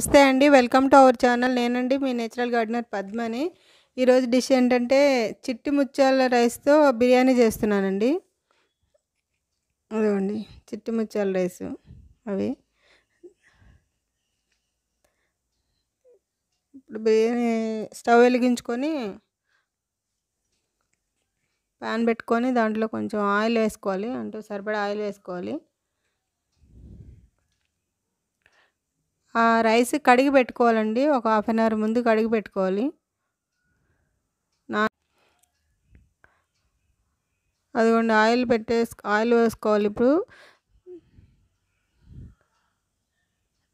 నమస్తే అండి welcome to our channel నేనండి మీ నేచురల్ గార్డెనర్ పద్మని ఈరోజు డిష్ ఏంటంటే చిట్టి ముత్యాల రైస్తో బిర్యానీ చేస్తున్నానండి అదండి చిట్టి ముత్యాల రైస్ అవి ఇప్పుడు బిర్యానీ స్టవ్ వెలిగించుకొని ప్యాన్ పెట్టుకొని దాంట్లో కొంచెం ఆయిల్ వేసుకోవాలి అంటే సరిపడా ఆయిల్ వేసుకోవాలి ఆ రైస్ కడిగి పెట్టుకోవాలండి ఒక హాఫ్ అన్ అవర్ ముందు కడిగి పెట్టుకోవాలి నా అదిగోండి ఆయిల్ పెట్టేసు ఆయిల్ వేసుకోవాలి ఇప్పుడు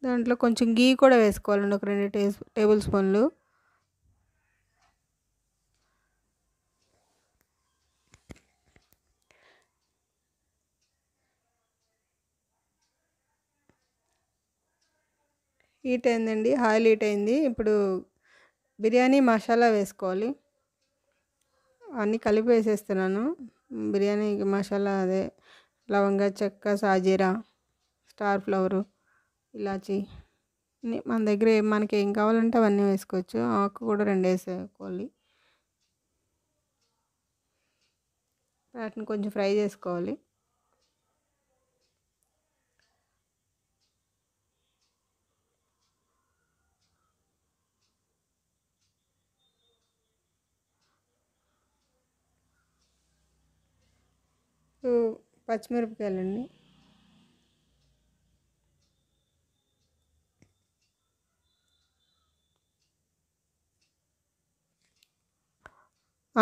దాంట్లో కొంచెం గీ కూడా వేసుకోవాలండి ఒక రెండు టేబుల్ స్పూన్లు హీట్ అయిందండి ఆయిల్ హీట్ అయింది ఇప్పుడు బిర్యానీ మసాలా వేసుకోవాలి అన్నీ కలిపి వేసేస్తున్నాను బిర్యానీ మసాలా అదే లవంగ చెక్క సాజీరా స్టార్ ఫ్లవరు ఇలాచి మన దగ్గర మనకి ఏం కావాలంటే అవన్నీ వేసుకోవచ్చు ఆకు కూడా రెండు వేసుకోవాలి వాటిని కొంచెం ఫ్రై చేసుకోవాలి పచ్చిమిరపకాయలండి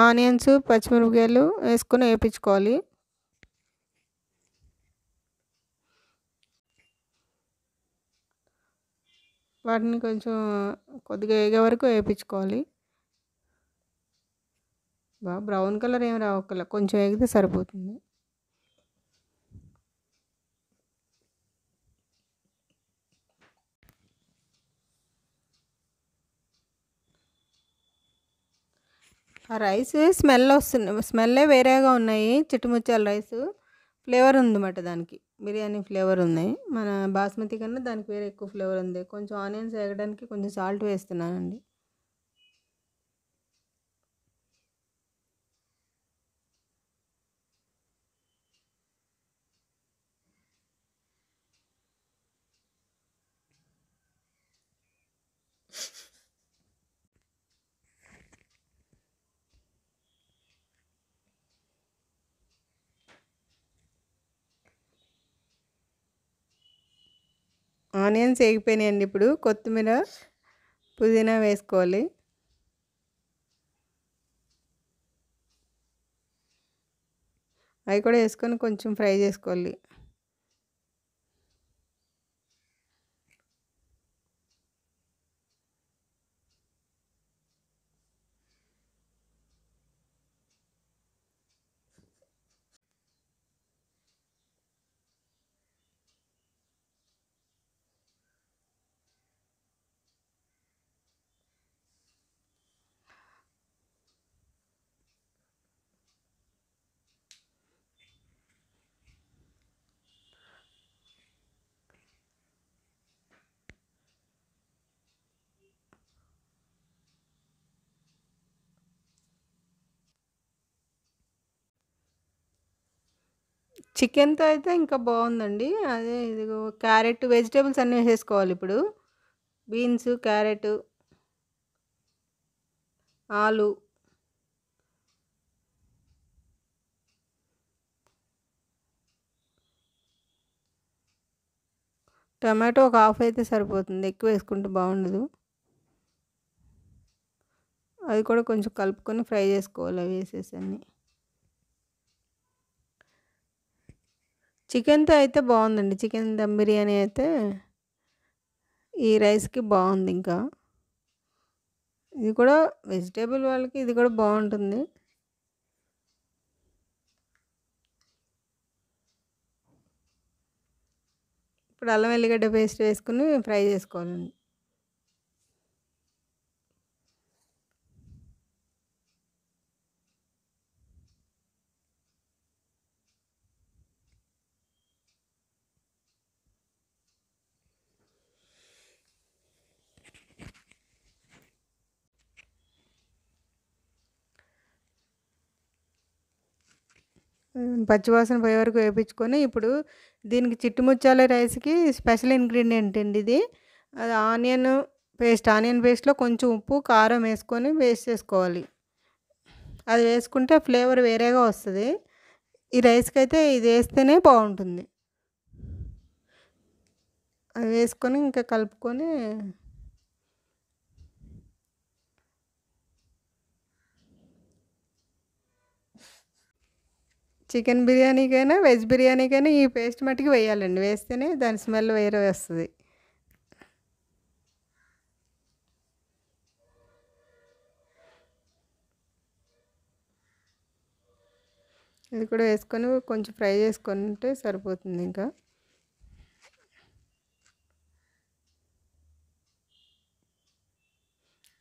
ఆనియన్స్ పచ్చిమిరపకాయలు వేసుకొని వేయించుకోవాలి వాటిని కొంచెం కొద్దిగా వేగే వరకు వేయించుకోవాలి బాగా బ్రౌన్ కలర్ ఏం రావక్కల కొంచెం వేగితే సరిపోతుంది ఆ రైస్ స్మెల్ వస్తుంది స్మెల్లే వేరేగా ఉన్నాయి చిట్టుముచ్చాల రైస్ ఫ్లేవర్ ఉందన్నమాట దానికి బిర్యానీ ఫ్లేవర్ ఉన్నాయి మన బాస్మతి కన్నా దానికి వేరే ఎక్కువ ఫ్లేవర్ ఉంది కొంచెం ఆనియన్స్ వేయడానికి కొంచెం సాల్ట్ వేస్తున్నానండి ఆనియన్స్ వేగిపోయినాయండి ఇప్పుడు కొత్తిమీర పుదీనా వేసుకోవాలి అవి కూడా వేసుకొని కొంచెం ఫ్రై చేసుకోవాలి చికెన్తో అయితే ఇంకా బాగుందండి అదే ఇదిగో క్యారెట్ వెజిటేబుల్స్ అన్నీ వేసేసుకోవాలి ఇప్పుడు బీన్స్ క్యారెట్ ఆలు టమాటో ఒక హాఫ్ అయితే సరిపోతుంది ఎక్కువ వేసుకుంటే బాగుండదు అది కూడా కొంచెం కలుపుకొని ఫ్రై చేసుకోవాలి అవి వేసేసి అన్నీ చికెన్తో అయితే బాగుందండి చికెన్ దమ్ బిర్యానీ అయితే ఈ రైస్కి బాగుంది ఇంకా ఇది కూడా వెజిటేబుల్ వాళ్ళకి ఇది కూడా బాగుంటుంది ఇప్పుడు అల్లం వెల్లిగడ్డ పేస్ట్ వేసుకుని ఫ్రై చేసుకోవాలండి పచ్చివాసన పోయే వరకు వేయించుకొని ఇప్పుడు దీనికి చిట్టుముచ్చాల రైస్కి స్పెషల్ ఇంగ్రీడియంట్ అండి ఇది అది ఆనియన్ పేస్ట్ ఆనియన్ పేస్ట్లో కొంచెం ఉప్పు కారం వేసుకొని వేస్ట్ చేసుకోవాలి అది వేసుకుంటే ఫ్లేవర్ వేరేగా వస్తుంది ఈ రైస్కి అయితే ఇది వేస్తేనే బాగుంటుంది అది వేసుకొని ఇంకా కలుపుకొని చికెన్ బిర్యానీకైనా వెజ్ బిర్యానీకైనా ఈ పేస్ట్ మట్టికి వేయాలండి వేస్తేనే దాని స్మెల్ వేరే వస్తుంది ఇది కూడా వేసుకొని కొంచెం ఫ్రై చేసుకుంటే సరిపోతుంది ఇంకా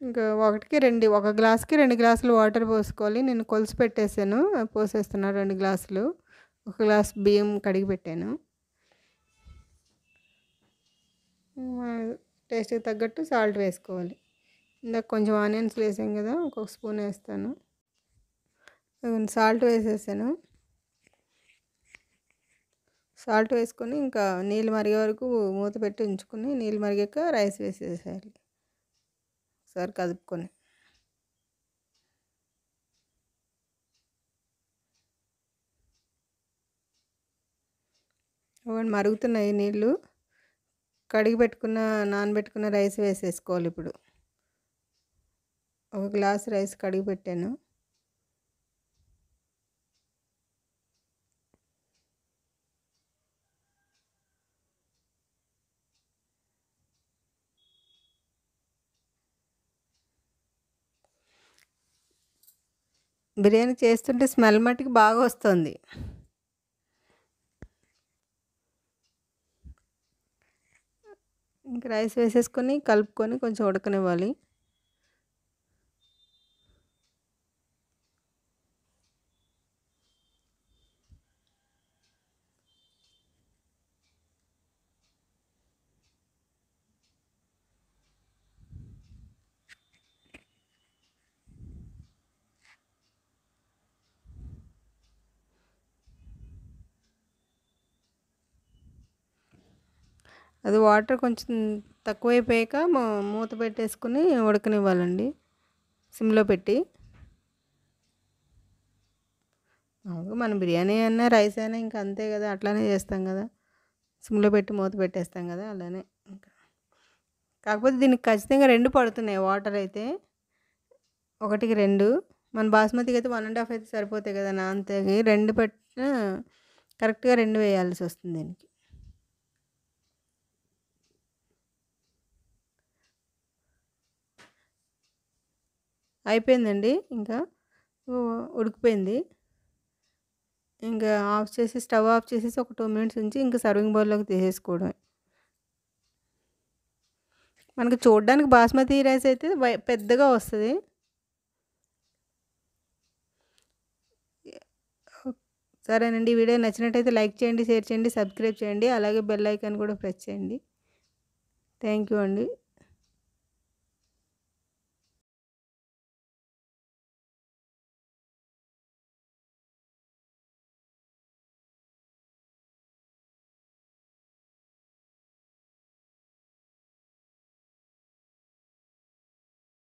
ఇంకా ఒకటికి రెండు ఒక గ్లాస్కి రెండు గ్లాసులు వాటర్ పోసుకోవాలి నేను కొలిసి పెట్టేశాను పోసేస్తున్నాను రెండు గ్లాసులు ఒక గ్లాస్ బియ్యం కడిగి పెట్టాను టేస్ట్కి తగ్గట్టు సాల్ట్ వేసుకోవాలి ఇందాక కొంచెం ఆనియన్స్ వేసాం కదా ఒక్కొక్క స్పూన్ వేస్తాను సాల్ట్ వేసేసాను సాల్ట్ వేసుకొని ఇంకా నీళ్ళు మరిగే వరకు మూత పెట్టి ఉంచుకుని నీళ్ళు మరిగాక రైస్ వేసేసేయాలి ఒకసారి కదుపుకొని మరుగుతున్నాయి నీళ్ళు కడిగి పెట్టుకున్న నానబెట్టుకున్న రైస్ వేసేసుకోవాలి ఇప్పుడు ఒక గ్లాస్ రైస్ కడిగి పెట్టాను బిర్యానీ చేస్తుంటే స్మెల్ మట్టుకు బాగా వస్తుంది ఇంక రైస్ వేసేసుకొని కలుపుకొని కొంచెం ఉడకనివ్వాలి అది వాటర్ కొంచెం తక్కువైపోయాక మూత పెట్టేసుకుని ఉడకనివ్వాలండి సిమ్లో పెట్టి మన బిర్యానీ అయినా రైస్ అయినా ఇంకా అంతే కదా అట్లానే చేస్తాం కదా సిమ్లో పెట్టి మూత పెట్టేస్తాం కదా అలానే ఇంకా కాకపోతే దీనికి ఖచ్చితంగా రెండు పడుతున్నాయి వాటర్ అయితే ఒకటికి రెండు మన బాస్మతికి అయితే వన్ అండ్ హాఫ్ అయితే సరిపోతాయి కదా నా అంతే రెండు పెట్టిన కరెక్ట్గా రెండు వేయాల్సి వస్తుంది దీనికి అయిపోయిందండి ఇంకా ఉడికిపోయింది ఇంకా ఆఫ్ చేసి స్టవ్ ఆఫ్ చేసేసి ఒక టూ మినిట్స్ ఉంచి ఇంకా సర్వింగ్ బౌల్లోకి తీసేసుకోవడం మనకి చూడడానికి బాస్మతి రైస్ అయితే పెద్దగా వస్తుంది సరేనండి ఈ వీడియో నచ్చినట్టయితే లైక్ చేయండి షేర్ చేయండి సబ్స్క్రైబ్ చేయండి అలాగే బెల్ ఐకాన్ కూడా ప్రెస్ చేయండి థ్యాంక్ యూ అండి